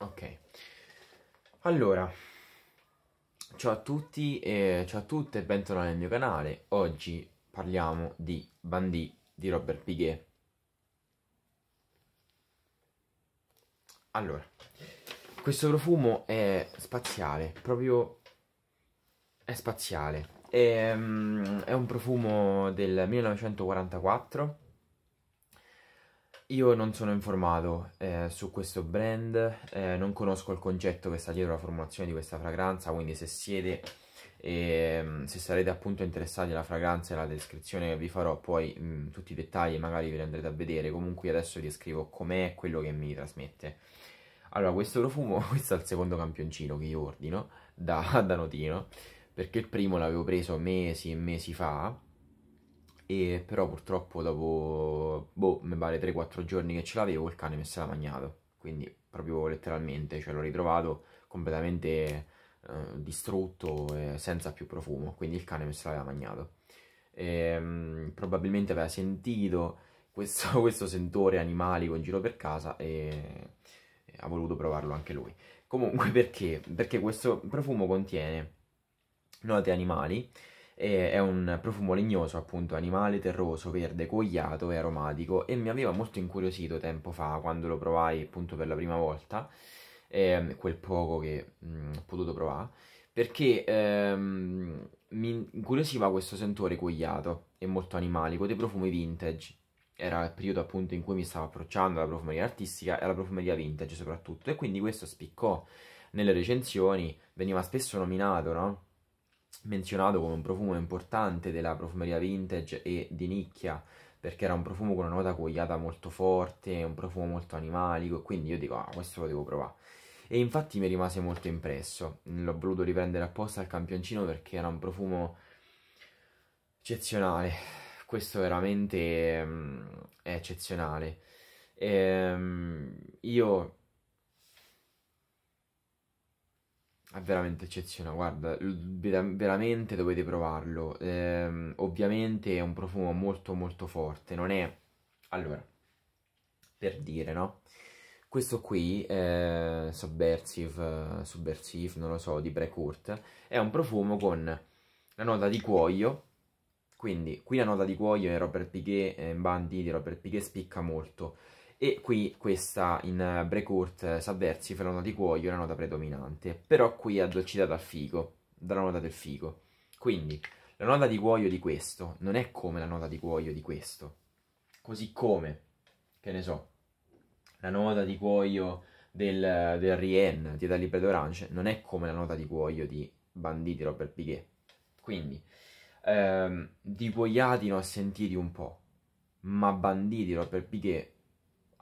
Ok, allora, ciao a tutti e ciao a tutte e bentornati nel mio canale. Oggi parliamo di Bandit di Robert Piguet. Allora, questo profumo è spaziale, proprio è spaziale. È, mm, è un profumo del 1944 io non sono informato eh, su questo brand, eh, non conosco il concetto che sta dietro la formulazione di questa fragranza, quindi se siete e ehm, se sarete appunto interessati alla fragranza e alla descrizione vi farò poi mh, mm, tutti i dettagli magari ve li andrete a vedere comunque adesso vi scrivo com'è quello che mi trasmette allora questo profumo questo è il secondo campioncino che io ordino da, da notino perché il primo l'avevo preso mesi e mesi fa e però purtroppo dopo, boh, mi pare 3-4 giorni che ce l'avevo, il cane mi se l'ha mangiato, quindi proprio letteralmente, cioè l'ho ritrovato completamente eh, distrutto e senza più profumo, quindi il cane mi se l'aveva mangiato. E, ehm, mh, probabilmente aveva sentito questo, questo sentore animali con giro per casa e, e ha voluto provarlo anche lui. Comunque perché? Perché questo profumo contiene note animali, e è un profumo legnoso, appunto, animale, terroso, verde, cogliato e aromatico e mi aveva molto incuriosito tempo fa quando lo provai appunto per la prima volta, eh, quel poco che mh, mm, ho potuto provare, perché ehm, mi incuriosiva questo sentore cogliato e molto animalico dei profumi vintage. Era il periodo appunto in cui mi stavo approcciando alla profumeria artistica e alla profumeria vintage soprattutto e quindi questo spiccò nelle recensioni, veniva spesso nominato, no? menzionato come un profumo importante della profumeria vintage e di nicchia perché era un profumo con una nota cogliata molto forte, un profumo molto animalico, quindi io dico ah questo lo devo provare. E infatti mi rimase molto impresso, l'ho voluto riprendere apposta al campioncino perché era un profumo eccezionale, questo veramente mm, è eccezionale. Ehm, io È veramente eccezionale, guarda, veramente dovete provarlo. Eh, ovviamente è un profumo molto molto forte, non è... Allora, per dire, no? Questo qui, eh, Subversive, Subversive, non lo so, di Brecourt, è un profumo con la nota di cuoio, quindi qui la nota di cuoio in Robert Piquet, eh, in Bandi di Robert Piquet spicca molto e qui questa in eh, Brecourt eh, fa la nota di cuoio è la nota predominante, però qui è addolcita dal figo, dalla nota del figo. Quindi la nota di cuoio di questo non è come la nota di cuoio di questo, così come, che ne so, la nota di cuoio del, eh, del Rien di Libre d'Orange non è come la nota di cuoio di Banditi Robert Piquet. Quindi, ehm, di cuoiati ne ho sentiti un po', ma Banditi Robert Piquet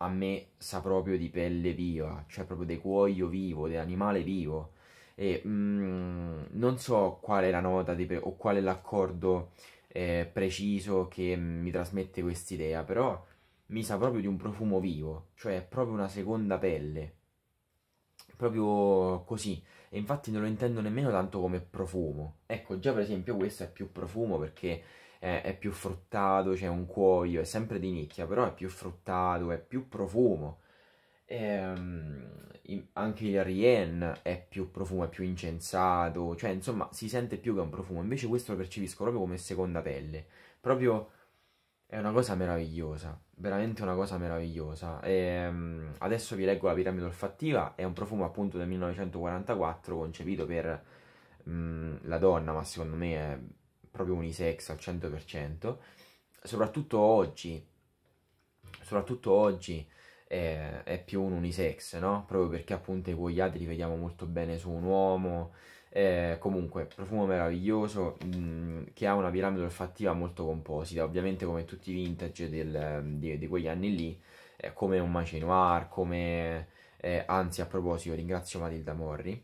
a me sa proprio di pelle viva, cioè proprio di cuoio vivo, di animale vivo. E mm, non so qual è la nota pe- o qual è l'accordo eh, preciso che mi trasmette quest'idea, però mi sa proprio di un profumo vivo, cioè proprio una seconda pelle, proprio così, e infatti non lo intendo nemmeno tanto come profumo. Ecco, già per esempio questo è più profumo perché è, è più fruttato, c'è cioè un cuoio, è sempre di nicchia, però è più fruttato, è più profumo. E, um, anche il Rien è più profumo, è più incensato, cioè insomma si sente più che un profumo. Invece questo lo percepisco proprio come seconda pelle, proprio è una cosa meravigliosa veramente una cosa meravigliosa. E, um, adesso vi leggo la piramide olfattiva, è un profumo appunto del 1944 concepito per um, la donna, ma secondo me è proprio unisex al 100%. Soprattutto oggi, soprattutto oggi è, è più un unisex, no? Proprio perché appunto i cuoiati li vediamo molto bene su un uomo, eh, comunque, profumo meraviglioso mh, mm, che ha una piramide olfattiva molto composita, ovviamente come tutti i vintage del, di, di, quegli anni lì, eh, come un Mace Noir, come... Eh, anzi, a proposito, ringrazio Matilda Morri,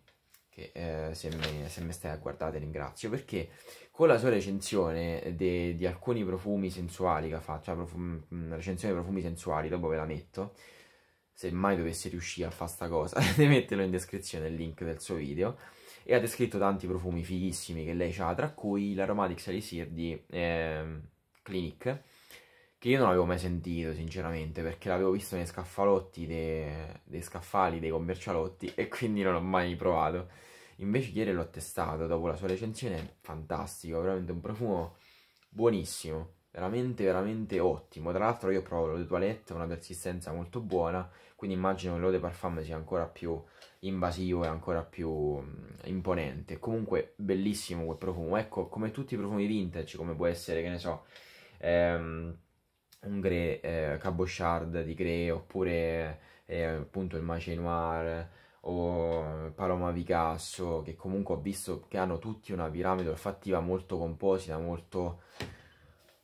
che eh, se me, se, me, stai a guardare ringrazio, perché con la sua recensione di alcuni profumi sensuali che ha fatto, cioè profum, una mm, recensione dei profumi sensuali, dopo ve la metto, se mai dovessi riuscire a fare sta cosa, metterlo in descrizione il link del suo video, e ha descritto tanti profumi fighissimi che lei ha, tra cui l'Aromatics Elixir di eh, Clinique, che io non avevo mai sentito sinceramente perché l'avevo visto nei scaffalotti dei, dei scaffali dei commercialotti e quindi non l'ho mai provato. Invece ieri l'ho testato dopo la sua recensione, fantastico, veramente un profumo buonissimo veramente veramente ottimo tra l'altro io provo l'eau de toilette una persistenza molto buona quindi immagino che l'eau de parfum sia ancora più invasivo e ancora più imponente comunque bellissimo quel profumo ecco come tutti i profumi vintage come può essere che ne so ehm, un Grey eh, Cabochard di Grey oppure eh, appunto il Mace Noir o Paloma Picasso che comunque ho visto che hanno tutti una piramide olfattiva molto composita molto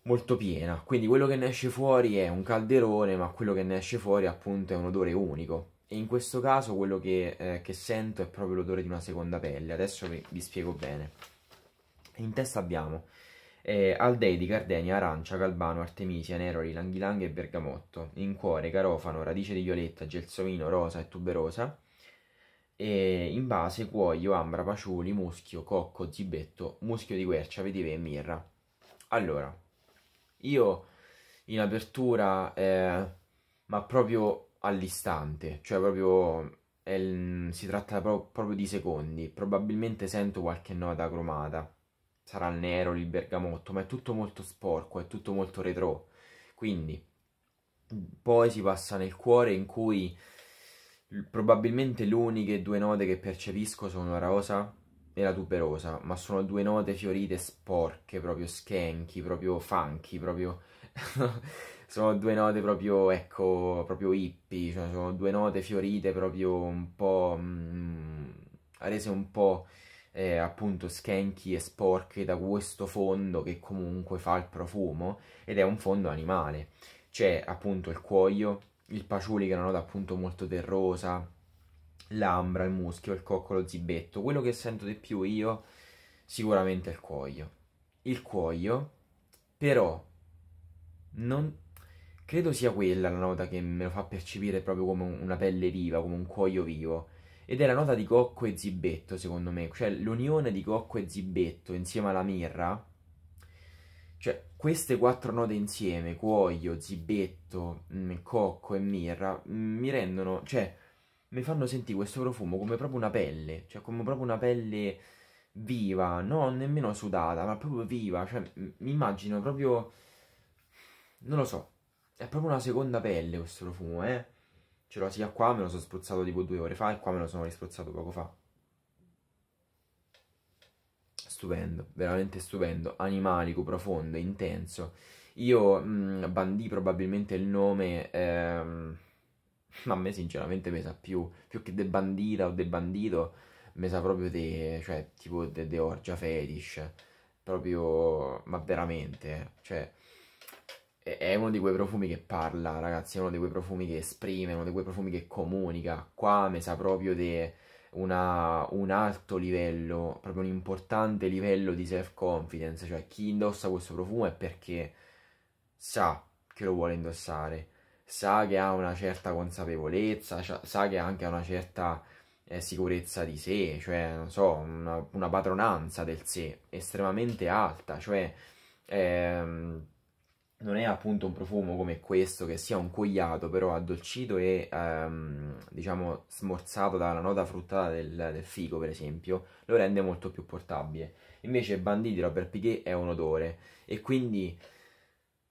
molto piena, quindi quello che ne esce fuori è un calderone, ma quello che ne esce fuori appunto è un odore unico. E in questo caso quello che, eh, che sento è proprio l'odore di una seconda pelle, adesso vi, vi spiego bene. In testa abbiamo eh, aldei di Gardenia, Arancia, Calbano, Artemisia, Neroli, Langhilang e Bergamotto, in cuore, Carofano, Radice di Violetta, Gelsomino, Rosa e Tuberosa, e in base cuoio, ambra, paciuli, muschio, cocco, zibetto, muschio di quercia, vetiver e mirra. Allora, io in apertura, eh, ma proprio all'istante, cioè proprio eh, si tratta pro proprio di secondi. Probabilmente sento qualche nota cromata, sarà il nero, il bergamotto, ma è tutto molto sporco, è tutto molto retro. Quindi poi si passa nel cuore in cui probabilmente le uniche due note che percepisco sono la rosa nella tuberosa, ma sono due note fiorite sporche, proprio skenchi, proprio funky, proprio... sono due note proprio, ecco, proprio hippie, cioè sono due note fiorite proprio un po'... Mm, rese un po'... Eh, appunto skenchi e sporche da questo fondo che comunque fa il profumo ed è un fondo animale c'è appunto il cuoio il paciuli che è una nota appunto molto terrosa l'ambra, il muschio, il cocco, lo zibetto. Quello che sento di più io sicuramente è il cuoio. Il cuoio, però, non credo sia quella la nota che me lo fa percepire proprio come una pelle viva, come un cuoio vivo. Ed è la nota di cocco e zibetto, secondo me. Cioè, l'unione di cocco e zibetto insieme alla mirra. Cioè, queste quattro note insieme, cuoio, zibetto, mh, mm, cocco e mirra, mh, mm, mi rendono... Cioè, mi fanno sentire questo profumo come proprio una pelle, cioè come proprio una pelle viva, non nemmeno sudata, ma proprio viva, cioè mi immagino proprio, non lo so, è proprio una seconda pelle questo profumo, eh. Ce l'ho sia qua, me lo sono spruzzato tipo due ore fa e qua me lo sono rispruzzato poco fa. Stupendo, veramente stupendo, animalico, profondo, intenso. Io mh, mm, bandì probabilmente il nome... Ehm, ma a me sinceramente mi sa più, più che de bandita o de bandito, mi sa proprio de, cioè, tipo de, de orgia fetish, proprio, ma veramente, cioè, è uno di quei profumi che parla, ragazzi, è uno di quei profumi che esprime, uno di quei profumi che comunica, qua mi sa proprio de... Una, un alto livello, proprio un importante livello di self-confidence, cioè chi indossa questo profumo è perché sa che lo vuole indossare, sa che ha una certa consapevolezza, sa che ha anche una certa eh, sicurezza di sé, cioè, non so, una, una padronanza del sé estremamente alta, cioè... Ehm, non è appunto un profumo come questo che sia un cogliato però addolcito e ehm, diciamo smorzato dalla nota fruttata del, del, fico per esempio lo rende molto più portabile invece Banditi Robert Piquet è un odore e quindi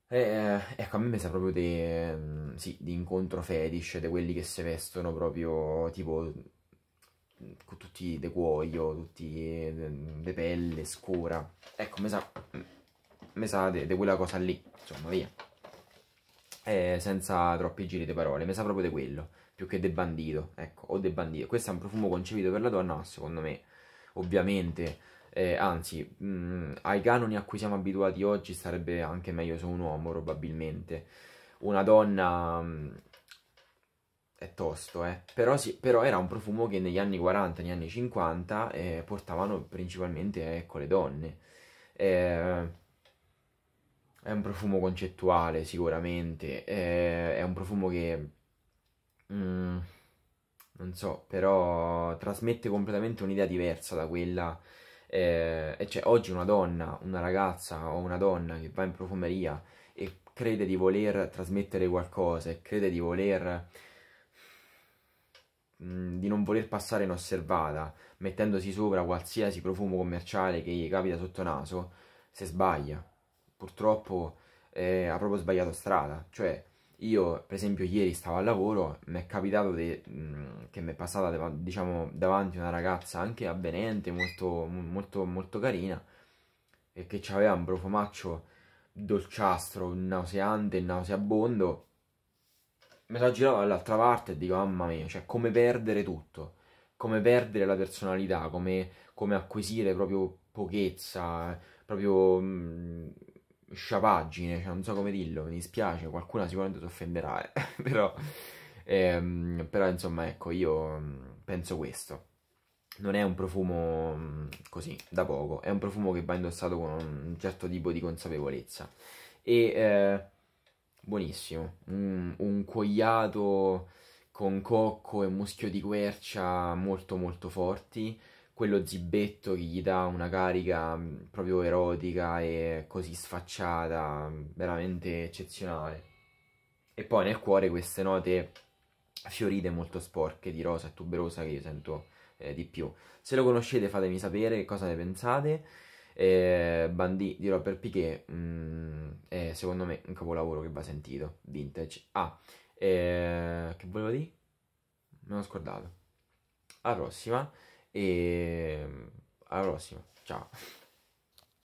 e, eh, eh, ecco, a me mi sa proprio di, mm, sì, di incontro fetish, di quelli che si vestono proprio tipo con tutti de cuoio, tutti de pelle scura. Ecco, mi sa, mm, mi sa di quella cosa lì, insomma, via. Eh, senza troppi giri di parole, mi sa proprio di quello, più che de bandito, ecco, o de bandito. Questo è un profumo concepito per la donna, ma secondo me, ovviamente eh, anzi, mh, mm, ai canoni a cui siamo abituati oggi sarebbe anche meglio se un uomo, probabilmente. Una donna mh, mm, è tosto, eh. però, sì, però, era un profumo che negli anni 40, negli anni 50 eh, portavano principalmente ecco, le donne. Eh, è un profumo concettuale sicuramente, eh, è un profumo che... Mh, mm, non so, però trasmette completamente un'idea diversa da quella eh, e cioè, oggi una donna, una ragazza o una donna che va in profumeria e crede di voler trasmettere qualcosa e crede di voler mm, di non voler passare inosservata mettendosi sopra qualsiasi profumo commerciale che gli capita sotto naso se sbaglia purtroppo eh, ha proprio sbagliato strada cioè io, per esempio, ieri stavo al lavoro, mi è capitato de, mm, che mi è passata, diciamo, davanti una ragazza anche avvenente, molto, molto, molto carina, e che aveva un profumaccio dolciastro, nauseante, nauseabondo. Mi sono girato dall'altra parte e dico, mamma mia, cioè, come perdere tutto, come perdere la personalità, come, come acquisire proprio pochezza, proprio... Mh, mm, sciapaggine, cioè non so come dirlo, mi dispiace, qualcuno sicuramente si offenderà, eh. però, ehm, però insomma ecco, io mm, penso questo. Non è un profumo mm, così, da poco, è un profumo che va indossato con un certo tipo di consapevolezza. E eh, buonissimo, un, un cuoiato con cocco e muschio di quercia molto molto forti, quello zibetto che gli dà una carica mm, proprio erotica e così sfacciata, mm, veramente eccezionale. E poi nel cuore queste note fiorite molto sporche di rosa e tuberosa che io sento eh, di più. Se lo conoscete fatemi sapere cosa ne pensate. Eh, Bandì di Robert Piquet mm, è secondo me un capolavoro che va sentito, vintage. Ah, eh, che volevo dire? Me l'ho scordato. Alla prossima e alla prossima, ciao.